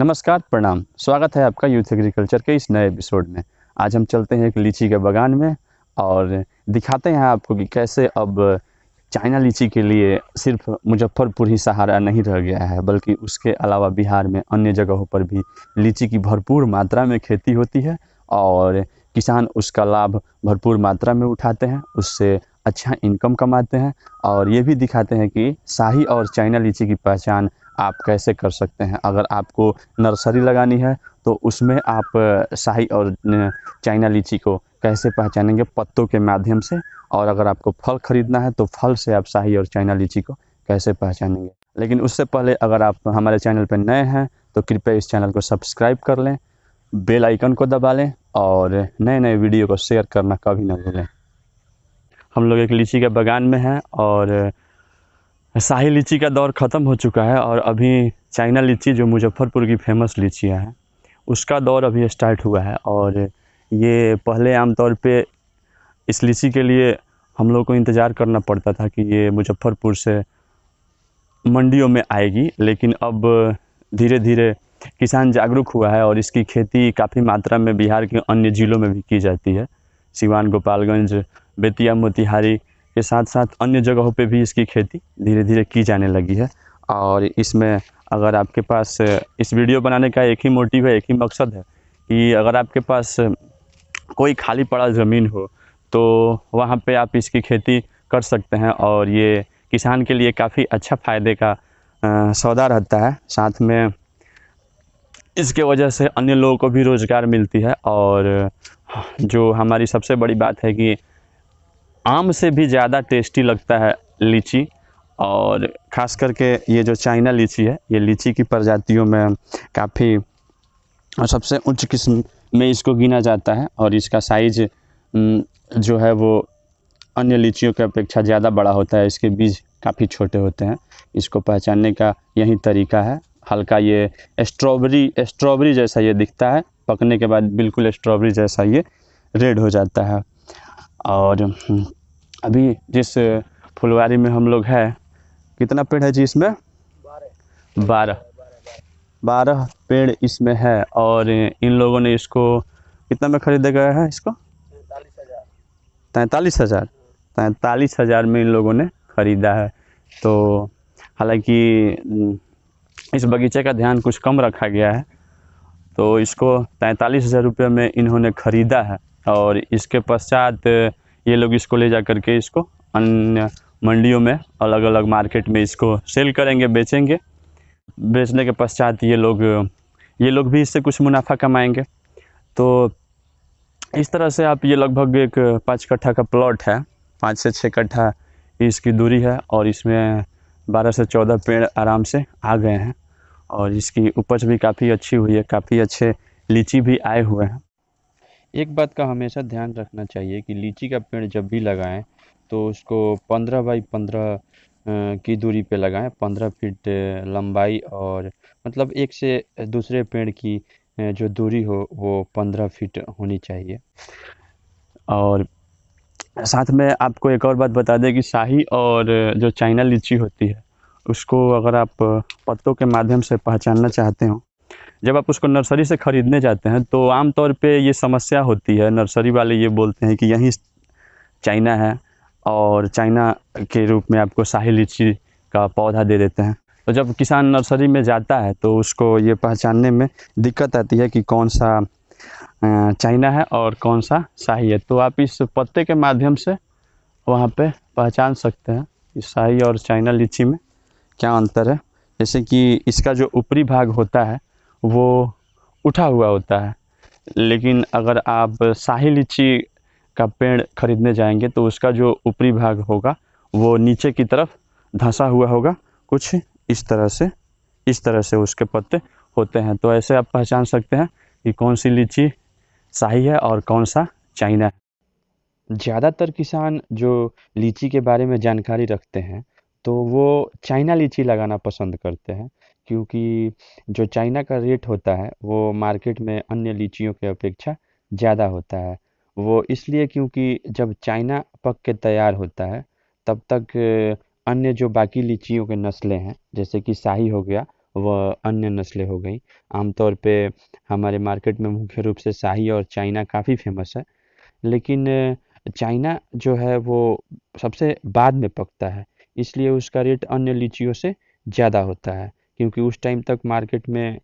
नमस्कार प्रणाम स्वागत है आपका यूथ एग्रीकल्चर के इस नए एपिसोड में आज हम चलते हैं एक लीची के बागान में और दिखाते हैं आपको कि कैसे अब चाइना लीची के लिए सिर्फ मुजफ्फरपुर ही सहारा नहीं रह गया है बल्कि उसके अलावा बिहार में अन्य जगहों पर भी लीची की भरपूर मात्रा में खेती होती है और किसान उसका लाभ भरपूर मात्रा में उठाते हैं उससे अच्छा इनकम कमाते हैं और ये भी दिखाते हैं कि शाही और चाइना लीची की पहचान आप कैसे कर सकते हैं अगर आपको नर्सरी लगानी है तो उसमें आप शाही और चाइना लीची को कैसे पहचानेंगे पत्तों के माध्यम से और अगर आपको फल ख़रीदना है तो फल से आप शाही और चाइना लीची को कैसे पहचानेंगे लेकिन उससे पहले अगर आप हमारे चैनल पर नए हैं तो कृपया इस चैनल को सब्सक्राइब कर लें बेल आइकन को दबा लें और नए नए वीडियो को शेयर करना कभी ना भूलें हम लोग एक लीची के बागान में हैं और शाही लीची का दौर ख़त्म हो चुका है और अभी चाइना लीची जो मुजफ्फ़रपुर की फेमस लीचियाँ हैं उसका दौर अभी स्टार्ट हुआ है और ये पहले आमतौर पे इस लीची के लिए हम लोग को इंतज़ार करना पड़ता था कि ये मुजफ्फ़रपुर से मंडियों में आएगी लेकिन अब धीरे धीरे किसान जागरूक हुआ है और इसकी खेती काफ़ी मात्रा में बिहार के अन्य ज़िलों में भी की जाती है सिवान गोपालगंज बेतिया मोतिहारी के साथ साथ अन्य जगहों पे भी इसकी खेती धीरे धीरे की जाने लगी है और इसमें अगर आपके पास इस वीडियो बनाने का एक ही मोटिव है एक ही मकसद है कि अगर आपके पास कोई खाली पड़ा ज़मीन हो तो वहाँ पे आप इसकी खेती कर सकते हैं और ये किसान के लिए काफ़ी अच्छा फ़ायदे का सौदा रहता है साथ में इसके वजह से अन्य लोगों को भी रोज़गार मिलती है और जो हमारी सबसे बड़ी बात है कि आम से भी ज़्यादा टेस्टी लगता है लीची और ख़ास करके ये जो चाइना लीची है ये लीची की प्रजातियों में काफ़ी और सबसे उच्च किस्म में इसको गिना जाता है और इसका साइज जो है वो अन्य लीचियों की अपेक्षा ज़्यादा बड़ा होता है इसके बीज काफ़ी छोटे होते हैं इसको पहचानने का यही तरीका है हल्का ये स्ट्रॉबेरी स्ट्रॉबेरी जैसा ये दिखता है पकने के बाद बिल्कुल स्ट्रॉबेरी जैसा ये रेड हो जाता है और अभी जिस फुलवारी में हम लोग हैं कितना पेड़ है जी इसमें बारह बारह पेड़ इसमें है और इन लोगों ने इसको कितना में ख़रीदा गया है इसको तैंतालीस हज़ार तैंतालीस हज़ार में इन लोगों ने ख़रीदा है तो हालांकि हम्म, इस बगीचे का ध्यान कुछ कम रखा गया है तो इसको तैंतालीस हज़ार रुपये में इन्होंने ख़रीदा है और इसके पश्चात ये लोग इसको ले जा करके इसको अन्य मंडियों में अलग अलग मार्केट में इसको सेल करेंगे बेचेंगे बेचने के पश्चात ये लोग ये लोग भी इससे कुछ मुनाफा कमाएंगे तो इस तरह से आप ये लगभग एक पाँच कट्ठा का प्लॉट है पाँच से छः कट्ठा इसकी दूरी है और इसमें बारह से चौदह पेड़ आराम से आ गए हैं और इसकी उपज भी काफ़ी अच्छी हुई है काफ़ी अच्छे लीची भी आए हुए हैं एक बात का हमेशा ध्यान रखना चाहिए कि लीची का पेड़ जब भी लगाएं तो उसको पंद्रह बाई पंद्रह की दूरी पे लगाएं पंद्रह फीट लंबाई और मतलब एक से दूसरे पेड़ की जो दूरी हो वो पंद्रह फीट होनी चाहिए और साथ में आपको एक और बात बता दें कि शाही और जो चाइना लीची होती है उसको अगर आप पत्तों के माध्यम से पहचानना चाहते हो जब आप उसको नर्सरी से ख़रीदने जाते हैं तो आमतौर पे ये समस्या होती है नर्सरी वाले ये बोलते हैं कि यहीं चाइना है और चाइना के रूप में आपको शाही लीची का पौधा दे देते हैं तो जब किसान नर्सरी में जाता है तो उसको ये पहचानने में दिक्कत आती है कि कौन सा चाइना है और कौन सा शाही है तो आप इस पत्ते के माध्यम से वहाँ पे पहचान सकते हैं कि शाही और चाइना लीची में क्या अंतर है जैसे कि इसका जो ऊपरी भाग होता है वो उठा हुआ होता है लेकिन अगर आप शाही लीची का पेड़ ख़रीदने जाएंगे तो उसका जो ऊपरी भाग होगा वो नीचे की तरफ धंसा हुआ होगा कुछ इस तरह से इस तरह से उसके पत्ते होते हैं तो ऐसे आप पहचान सकते हैं कि कौन सी लीची शाही है और कौन सा चाइना है ज़्यादातर किसान जो लीची के बारे में जानकारी रखते हैं तो वो चाइना लीची लगाना पसंद करते हैं क्योंकि जो चाइना का रेट होता है वो मार्केट में अन्य लीचियों के अपेक्षा ज़्यादा होता है वो इसलिए क्योंकि जब चाइना पक के तैयार होता है तब तक अन्य जो बाकी लीचियों के नस्लें हैं जैसे कि शाही हो गया वह अन्य नस्लें हो गई आमतौर पे हमारे मार्केट में मुख्य रूप से शाही और चाइना काफ़ी फेमस है लेकिन चाइना जो है वो सबसे बाद में पकता है इसलिए उसका रेट अन्य लीचियों से ज़्यादा होता है क्योंकि उस टाइम तक मार्केट में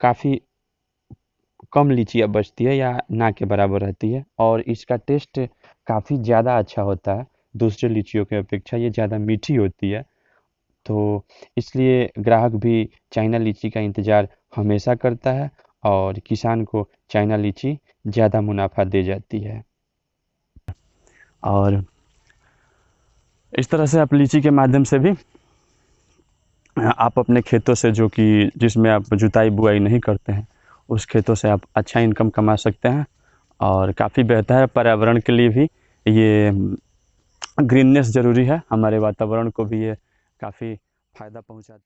काफ़ी कम लीचियाँ बचती है या ना के बराबर रहती है और इसका टेस्ट काफ़ी ज़्यादा अच्छा होता है दूसरे लीचियों के अपेक्षा ये ज़्यादा मीठी होती है तो इसलिए ग्राहक भी चाइना लीची का इंतज़ार हमेशा करता है और किसान को चाइना लीची ज़्यादा मुनाफा दे जाती है और इस तरह से आप लीची के माध्यम से भी आप अपने खेतों से जो कि जिसमें आप जुताई बुआई नहीं करते हैं उस खेतों से आप अच्छा इनकम कमा सकते हैं और काफ़ी बेहतर है पर्यावरण के लिए भी ये ग्रीननेस ज़रूरी है हमारे वातावरण को भी ये काफ़ी फ़ायदा पहुँचाता है